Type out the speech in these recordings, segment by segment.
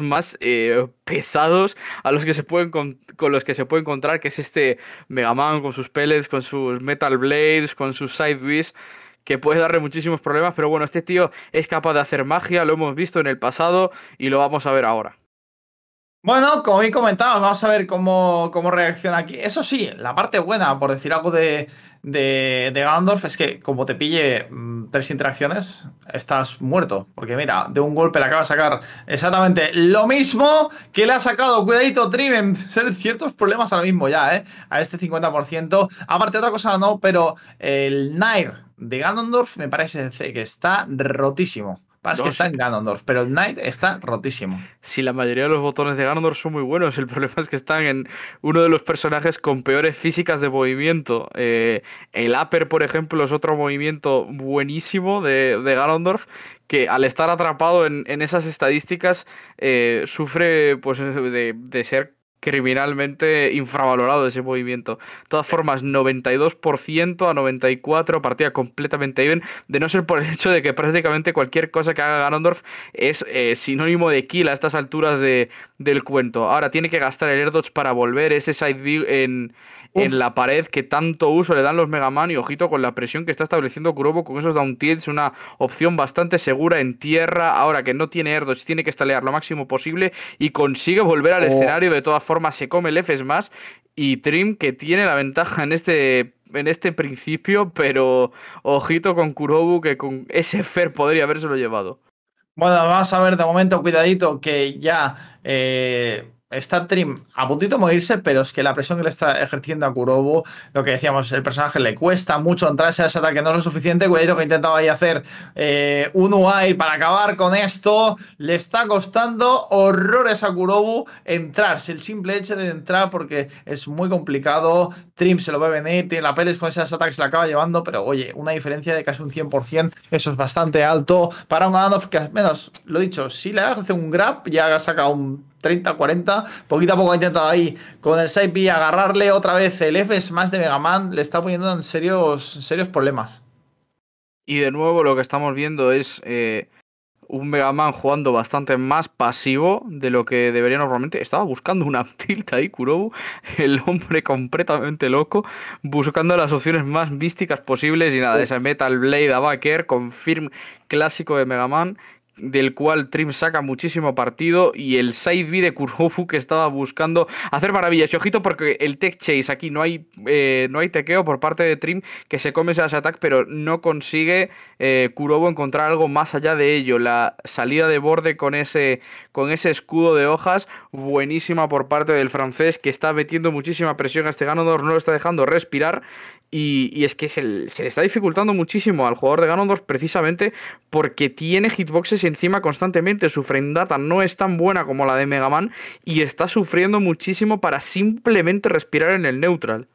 más eh, pesados a los que se pueden con, los que se puede encontrar que es este Megaman con sus pellets con sus Metal Blades con sus Sideways que puede darle muchísimos problemas pero bueno este tío es capaz de hacer magia lo hemos visto en el pasado y lo vamos a ver ahora bueno, como bien comentaba, vamos a ver cómo, cómo reacciona aquí. Eso sí, la parte buena, por decir algo de, de, de Gandalf es que como te pille mm, tres interacciones, estás muerto. Porque mira, de un golpe le acaba de sacar exactamente lo mismo que le ha sacado. Cuidadito, Triven. Ciertos problemas ahora mismo ya, ¿eh? A este 50%. Aparte, otra cosa no, pero el Nair de Gandalf me parece que está rotísimo. Pasa que está en Ganondorf, pero el Knight está rotísimo. Si la mayoría de los botones de Ganondorf son muy buenos, el problema es que están en uno de los personajes con peores físicas de movimiento. Eh, el Upper, por ejemplo, es otro movimiento buenísimo de, de Ganondorf que al estar atrapado en, esas estadísticas eh, sufre pues, de, de ser criminalmente infravalorado ese movimiento. De todas formas, 92% a 94%, partida completamente even, de no ser por el hecho de que prácticamente cualquier cosa que haga Ganondorf es eh, sinónimo de kill a estas alturas de, del cuento. Ahora tiene que gastar el Erdos para volver ese side view en en la pared que tanto uso le dan los Mega Man y ojito con la presión que está estableciendo Kurobo con esos down tilts, una opción bastante segura en tierra, ahora que no tiene Erdos, tiene que estalear lo máximo posible y consigue volver al oh. escenario, de todas formas se come el F más y Trim que tiene la ventaja en este en este principio, pero ojito con Kurobu que con ese Fer podría habérselo llevado. Bueno, vamos a ver de momento, cuidadito, que ya eh, está Trim a puntito de morirse, pero es que la presión que le está ejerciendo a Kurobu... lo que decíamos, el personaje le cuesta mucho entrarse a ese que no es lo suficiente. Cuidado que intentaba ahí hacer eh, un UI para acabar con esto. Le está costando horrores a Kurobu entrarse, el simple hecho de entrar, porque es muy complicado. Stream se lo va a venir, tiene la Pérez con esas se la acaba llevando, pero oye, una diferencia de casi un 100%, eso es bastante alto para un Adanov que al menos, lo dicho, si le hace un grab, ya sacado un 30, 40. Poquito a poco ha intentado ahí con el side B agarrarle otra vez el F más de Megaman. Le está poniendo en serios, serios problemas. Y de nuevo lo que estamos viendo es eh, un Mega Man jugando bastante más pasivo de lo que debería normalmente. Estaba buscando una tilt ahí, Kurobu, el hombre completamente loco, buscando las opciones más místicas posibles y nada, ese Metal Blade con firm clásico de Mega Man, del cual Trim saca muchísimo partido, y el side B de Kurobu que estaba buscando hacer maravillas. Y ojito, porque el tech chase aquí no hay, eh, no hay tequeo por parte de Trim que se come ese attack, pero no consigue eh, encontrar algo más allá de ello. La salida de borde con ese, con ese escudo de hojas, buenísima por parte del francés que está metiendo muchísima presión a este ganador, no lo está dejando respirar y, es que se, le está dificultando muchísimo al jugador de Ganondorf precisamente porque tiene hitboxes encima constantemente. Su frame data no es tan buena como la de Mega Man y está sufriendo muchísimo para simplemente respirar en el neutral.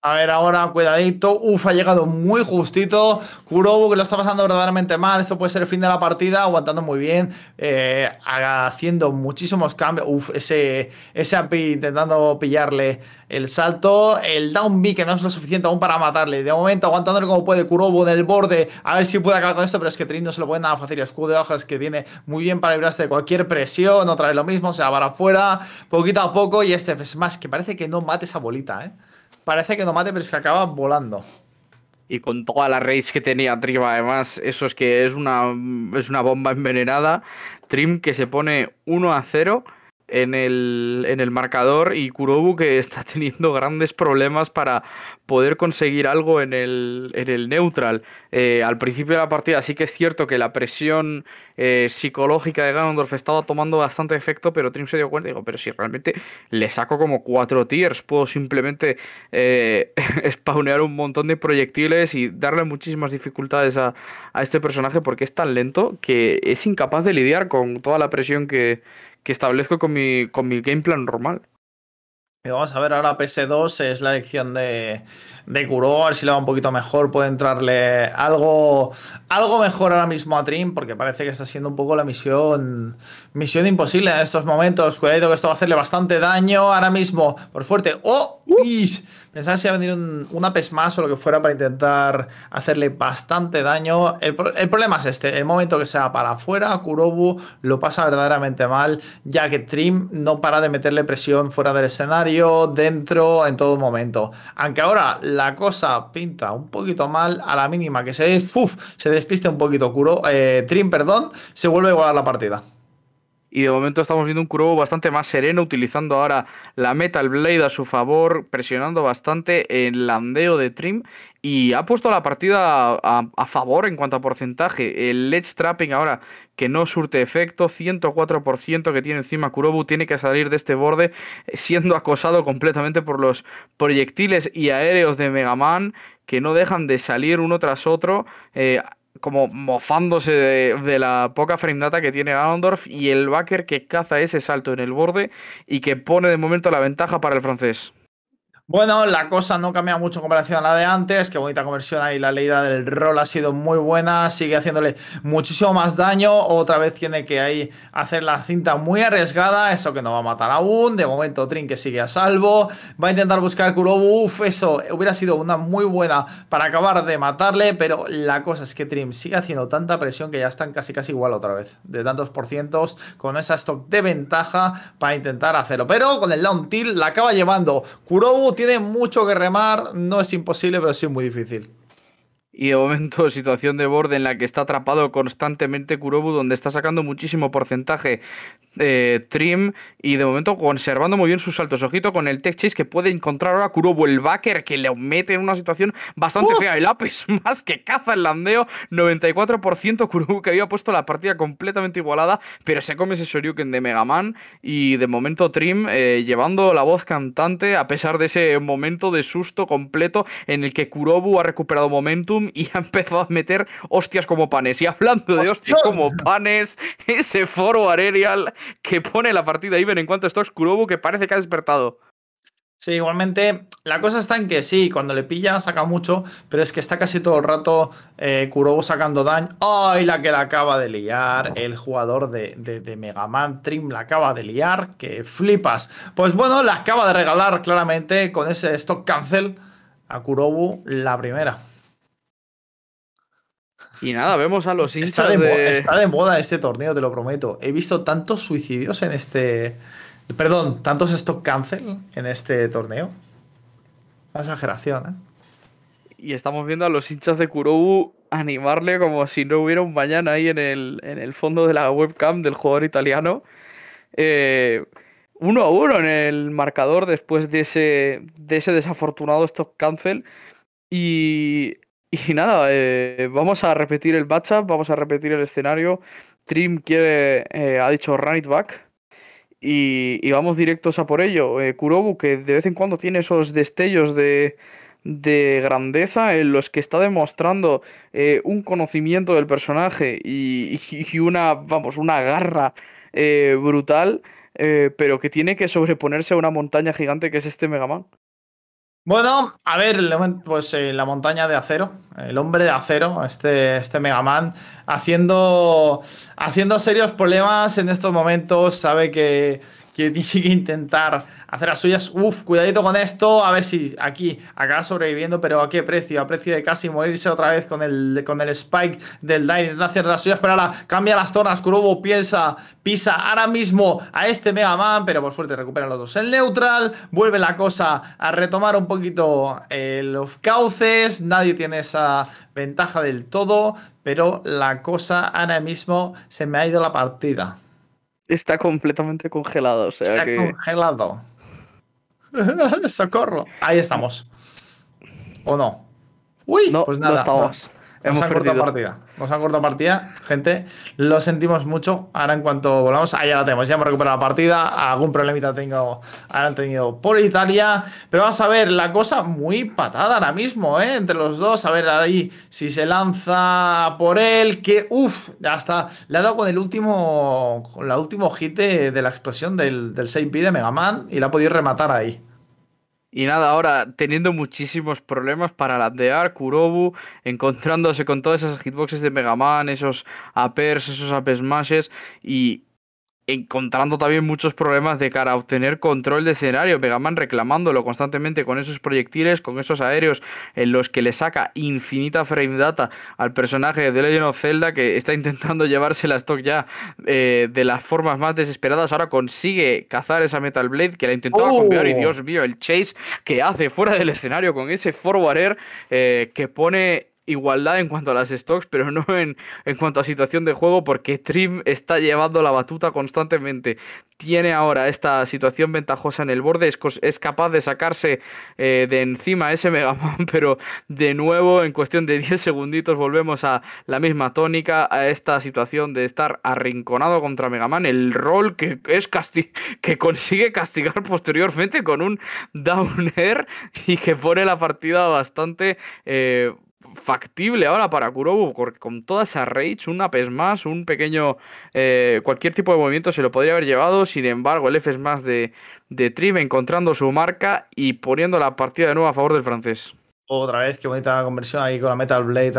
A ver, ahora cuidadito. Uf, ha llegado muy justito. Kurobu que lo está pasando verdaderamente mal. Esto puede ser el fin de la partida, aguantando muy bien, eh, haciendo muchísimos cambios. Uf, ese, ese intentando pillarle el salto. El down B que no es lo suficiente aún para matarle. De momento, aguantándole como puede Kurobu en el borde. A ver si puede acabar con esto, pero es que Trin no se lo puede nada fácil. Escudo de hojas que viene muy bien para librarse de cualquier presión. Otra vez lo mismo, se va para afuera, poquito a poco. Y este es más que parece que no mate esa bolita, ¿eh? parece que no mate, pero es que acaba volando. Y con toda la rage que tenía Trim, además, eso es que es una, es una bomba envenenada. Trim que se pone 1 a 0 en el, en el marcador y Kurobu que está teniendo grandes problemas para poder conseguir algo en el, en el neutral. Eh, al principio de la partida Así que es cierto que la presión eh, psicológica de Ganondorf estaba tomando bastante efecto, pero Trim se dio cuenta y pero si realmente le saco como cuatro tiers, puedo simplemente eh, spawnear un montón de proyectiles y darle muchísimas dificultades a este personaje porque es tan lento que es incapaz de lidiar con toda la presión que que establezco con mi, con mi game plan normal. vamos a ver, ahora PS2 es la elección de, de Kuro, a ver si le va un poquito mejor, puede entrarle algo, algo mejor ahora mismo a Trim, porque parece que está siendo un poco la misión, misión imposible en estos momentos. Cuidado que esto va a hacerle bastante daño ahora mismo, por fuerte. ¡Oh! Y pensaba si iba a venir un, una PES más o lo que fuera para intentar hacerle bastante daño. El, problema es este: el momento que sea para afuera, Kurobu lo pasa verdaderamente mal, ya que Trim no para de meterle presión fuera del escenario, dentro, en todo momento. Aunque ahora la cosa pinta un poquito mal, a la mínima que se, se despiste un poquito eh, Trim, perdón, se vuelve a igualar la partida. Y de momento estamos viendo un Kurobu bastante más sereno, utilizando ahora la Metal Blade a su favor, presionando bastante el landeo de Trim. Y ha puesto la partida a, favor en cuanto a porcentaje. El Ledge Trapping ahora que no surte efecto, 104% que tiene encima Kurobu, tiene que salir de este borde siendo acosado completamente por los proyectiles y aéreos de Mega Man, que no dejan de salir uno tras otro. Eh, como mofándose de, la poca frame data que tiene Alondorf y el backer que caza ese salto en el borde y que pone de momento la ventaja para el francés. Bueno, la cosa no cambia mucho en comparación a la de antes. Qué bonita conversión ahí. La leída del rol ha sido muy buena. Sigue haciéndole muchísimo más daño. Otra vez tiene que ahí hacer la cinta muy arriesgada. Eso que no va a matar aún. De momento, Trim que sigue a salvo. Va a intentar buscar Kurobu. Uf, eso hubiera sido una muy buena para acabar de matarle. Pero la cosa es que Trim sigue haciendo tanta presión que ya están casi casi igual otra vez. De tantos por cientos. Con esa stock de ventaja para intentar hacerlo. Pero con el down tilt la acaba llevando Kurobu tiene mucho que remar, no es imposible, pero sí es muy difícil y de momento situación de borde en la que está atrapado constantemente Kurobu, donde está sacando muchísimo porcentaje eh, Trim y de momento conservando muy bien sus saltos. Ojito con el tech chase que puede encontrar ahora Kurobu, el backer, que le mete en una situación bastante fea. El lápiz más que caza el landeo, 94% Kurobu que había puesto la partida completamente igualada, pero se come ese Shoryuken de Megaman y de momento Trim eh, llevando la voz cantante a pesar de ese momento de susto completo en el que Kurobu ha recuperado momentum y ha empezado a meter hostias como panes. Y hablando de hostias como panes, ese foro aerial que pone la partida ven en cuanto a Stocks Kurobu que parece que ha despertado. Sí, igualmente, la cosa está en que sí, cuando le pilla saca mucho, pero es que está casi todo el rato eh, Kurobu sacando daño. ¡Ay, la que la acaba de liar! El jugador de, de, Mega Man Trim la acaba de liar, que flipas. Pues bueno, la acaba de regalar claramente con ese stock cancel a Kurobu la primera. Y nada, vemos a los hinchas está de, Está de moda este torneo, te lo prometo. He visto tantos suicidios en este... Perdón, tantos stock cancel en este torneo. Una exageración, ¿eh? Y estamos viendo a los hinchas de Kurobu animarle como si no hubiera un mañana ahí en el, en el fondo de la webcam del jugador italiano. Eh, uno a uno en el marcador después de ese, de ese desafortunado stock cancel. Y y nada, eh, vamos a repetir el matchup, vamos a repetir el escenario. Trim quiere, eh, ha dicho run it back. Y, vamos directos a por ello. Eh, Kurobu, que de vez en cuando tiene esos destellos de, grandeza en los que está demostrando un conocimiento del personaje y, una, vamos, una garra brutal, pero que tiene que sobreponerse a una montaña gigante que es este Megaman. Bueno, a ver, pues eh, la montaña de acero, el hombre de acero, este, este Mega Man, haciendo, haciendo serios problemas en estos momentos, sabe que, que tiene que intentar hacer las suyas. Uf, cuidadito con esto, a ver si aquí acaba sobreviviendo, pero ¿a qué precio? A precio de casi morirse otra vez con el, con el spike del Dine. intentar hacer las suyas, pero ahora cambia las zonas. Kurobo piensa, pisa ahora mismo a este Mega Man, pero por suerte recupera los dos el neutral. Vuelve la cosa a retomar un poquito eh, los cauces. Nadie tiene esa ventaja del todo, pero la cosa ahora mismo se me ha ido la partida. Está completamente congelado. O sea Se ha congelado. ¡Socorro! Ahí estamos. ¿O no? Uy, pues nada. No Hemos nos partida. Nos cortado partida, gente. Lo sentimos mucho. Ahora en cuanto volvamos, ahí ya la tenemos. Ya hemos recuperado la partida. Algún problemita tengo, han tenido por Italia. Pero vamos a ver, la cosa muy patada ahora mismo, ¿eh? Entre los dos. A ver ahí si se lanza por él. Que uff, hasta le ha dado con el último. Con la último hit de, la explosión del, 6 6 de Mega Man. Y la ha podido rematar ahí. Y nada, ahora teniendo muchísimos problemas para landear, Kurobu encontrándose con todas esas hitboxes de Mega Man, esos apers, esos apesmashes y encontrando también muchos problemas de cara a obtener control de escenario. Pegaman reclamándolo constantemente con esos proyectiles, con esos aéreos en los que le saca infinita frame data al personaje de The Legend of Zelda que está intentando llevarse la stock ya eh, de las formas más desesperadas. Ahora consigue cazar esa Metal Blade que la intentó oh. y Dios mío, el chase que hace fuera del escenario con ese forward air eh, que pone igualdad en cuanto a las stocks, pero no en, en cuanto a situación de juego, porque Trim está llevando la batuta constantemente. Tiene ahora esta situación ventajosa en el borde, es, capaz de sacarse eh, de encima ese Megaman, pero de nuevo, en cuestión de 10 segunditos, volvemos a la misma tónica, a esta situación de estar arrinconado contra Megaman, el rol que, es que consigue castigar posteriormente con un down air y que pone la partida bastante... Eh, factible ahora para Kurobu, porque con toda esa rage, un AP más, un pequeño. Eh, cualquier tipo de movimiento se lo podría haber llevado. Sin embargo, el F más de, de Tribe encontrando su marca y poniendo la partida de nuevo a favor del francés. Otra vez, qué bonita conversión ahí con la Metal Blade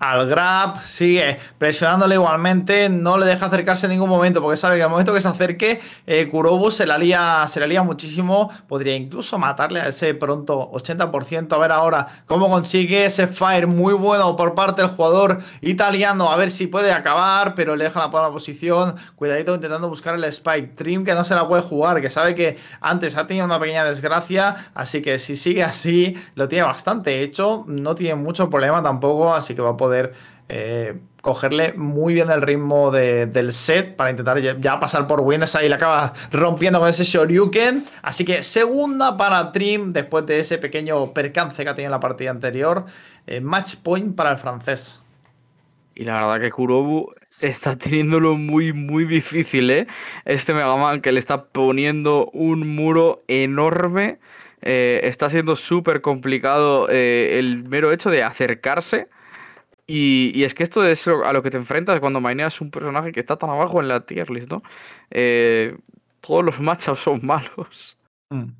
al grab. Sigue presionándole igualmente, no le deja acercarse en ningún momento, porque sabe que al momento que se acerque, eh, Kurobo se la, lía, se la lía muchísimo. Podría incluso matarle a ese pronto 80%. A ver ahora cómo consigue ese fire muy bueno por parte del jugador italiano. A ver si puede acabar, pero le deja la buena posición. Cuidadito intentando buscar el Spike Trim, que no se la puede jugar, que sabe que antes ha tenido una pequeña desgracia. Así que si sigue así, lo tiene bastante de hecho, no tiene mucho problema tampoco, así que va a poder eh, cogerle muy bien el ritmo del set para intentar ya pasar por Winners ahí le acaba rompiendo con ese Shoryuken. Así que segunda para Trim después de ese pequeño percance que ha tenido en la partida anterior. Eh, match point para el francés. Y la verdad que Kurobu está teniéndolo muy, muy difícil, ¿eh? Este Megaman que le está poniendo un muro enorme eh, está siendo súper complicado eh, el mero hecho de acercarse. Y, es que esto es a lo que te enfrentas cuando maineas un personaje que está tan abajo en la tier list, ¿no? Eh, todos los matchups son malos. Mm.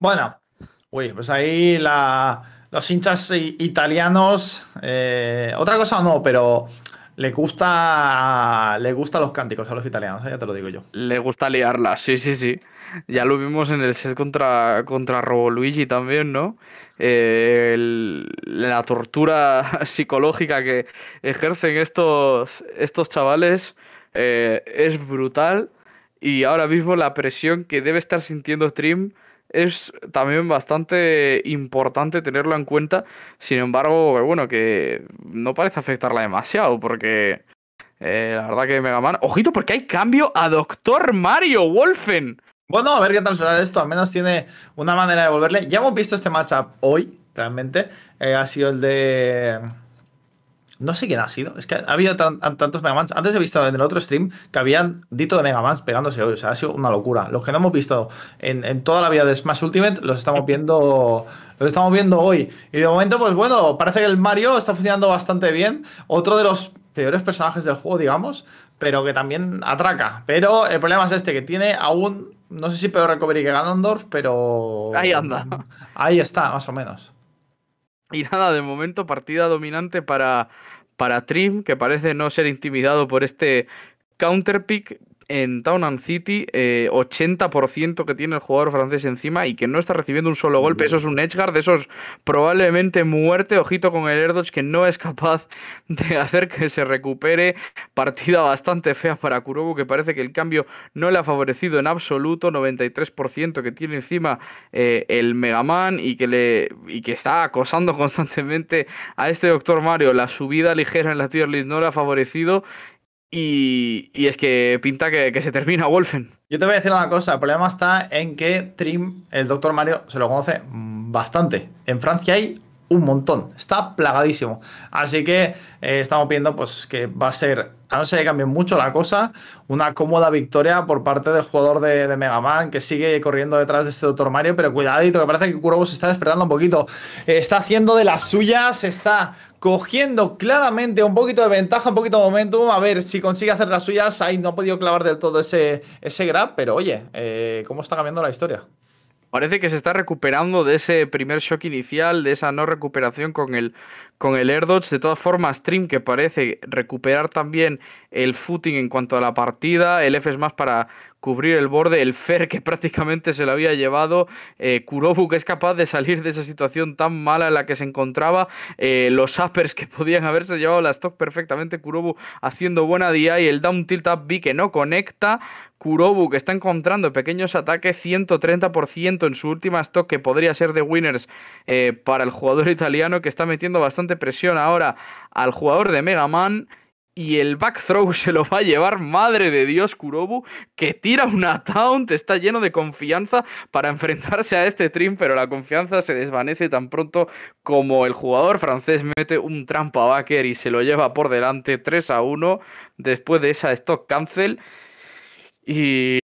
Bueno, uy, pues ahí los hinchas italianos. otra cosa no, pero le gusta, le gusta los cánticos a los italianos, ¿eh? ya te lo digo yo. Le gusta liarla, sí, sí, sí. Ya lo vimos en el set contra, contra Luigi también, ¿no? Eh, la tortura psicológica que ejercen estos, estos chavales eh, es brutal. Y ahora mismo la presión que debe estar sintiendo Trim es también bastante importante tenerlo en cuenta. Sin embargo, bueno, que no parece afectarla demasiado porque eh, la verdad que Mega Man... Ojito porque hay cambio a Doctor Mario Wolfen. Bueno, a ver qué tal será esto. Al menos tiene una manera de volverle. Ya hemos visto este matchup hoy, realmente. Eh, ha sido el de no sé quién ha sido. Es que había habido tantos Megamans. Antes he visto en el otro stream que habían dito de Megamans pegándose hoy. O sea, ha sido una locura. Los que no hemos visto en, toda la vida de Smash Ultimate los estamos viendo. Los estamos viendo hoy. Y de momento, pues bueno, parece que el Mario está funcionando bastante bien. Otro de los peores personajes del juego, digamos, pero que también atraca. Pero el problema es este, que tiene aún. No sé si peor recovery que Ganondorf, pero. Ahí anda. Ahí está, más o menos. Y nada, de momento partida dominante para, para Trim, que parece no ser intimidado por este counterpick en Town City 80% eh, que tiene el jugador francés encima y que no está recibiendo un solo golpe. Eso es un edgeguard, de esos probablemente muerte. Ojito con el Erdos que no es capaz de hacer que se recupere. Partida bastante fea para Kurobu que parece que el cambio no le ha favorecido en absoluto. 93% que tiene encima eh, el Megaman y que, le, y que está acosando constantemente a este Doctor Mario. La subida ligera en la tier list no le ha favorecido y, es que pinta que, se termina Wolfen. Yo te voy a decir una cosa, el problema está en que Trim, el Dr. Mario, se lo conoce bastante. En Francia hay un montón, está plagadísimo. Así que eh, estamos viendo pues, que va a ser, a no ser que cambie mucho la cosa, una cómoda victoria por parte del jugador de, Mega Man que sigue corriendo detrás de este Dr. Mario, pero cuidadito, que parece que Kurobo se está despertando un poquito. está haciendo de las suyas, está cogiendo claramente un poquito de ventaja, un poquito de momentum, a ver si consigue hacer las suyas. Ahí no ha podido clavar del todo ese, ese grab, pero oye, eh, ¿cómo está cambiando la historia? Parece que se está recuperando de ese primer shock inicial, de esa no recuperación con el, con el AirDodge. De todas formas, stream que parece recuperar también el footing en cuanto a la partida, el F es más para cubrir el borde, el Fer que prácticamente se lo había llevado, eh, Kurobu que es capaz de salir de esa situación tan mala en la que se encontraba, eh, los Uppers que podían haberse llevado la stock perfectamente, Kurobu haciendo buena DI, el Down Tilt Up B que no conecta, Kurobu que está encontrando pequeños ataques, 130% en su última stock que podría ser de winners eh, para el jugador italiano que está metiendo bastante presión ahora al jugador de Mega Man. Y el back throw se lo va a llevar, madre de Dios, Kurobu, que tira una taunt, está lleno de confianza para enfrentarse a este trim, pero la confianza se desvanece tan pronto como el jugador francés mete un trampa backer y se lo lleva por delante 3 a 1 después de esa stock cancel. Y